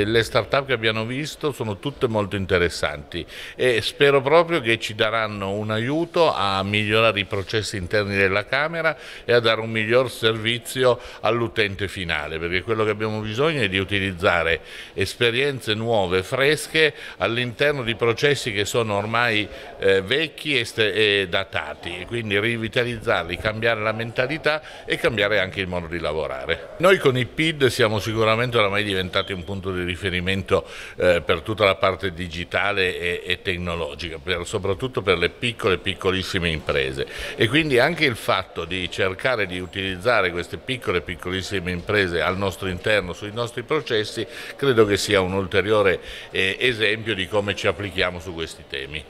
Le start-up che abbiamo visto sono tutte molto interessanti e spero proprio che ci daranno un aiuto a migliorare i processi interni della Camera e a dare un miglior servizio all'utente finale, perché quello che abbiamo bisogno è di utilizzare esperienze nuove, fresche, all'interno di processi che sono ormai eh, vecchi e, e datati, e quindi rivitalizzarli, cambiare la mentalità e cambiare anche il modo di lavorare. Noi con i PID siamo sicuramente oramai diventati un punto di riferimento eh, per tutta la parte digitale e, e tecnologica, per, soprattutto per le piccole e piccolissime imprese. E quindi anche il fatto di cercare di utilizzare queste piccole e piccolissime imprese al nostro interno, sui nostri processi, credo che sia un ulteriore eh, esempio di come ci applichiamo su questi temi.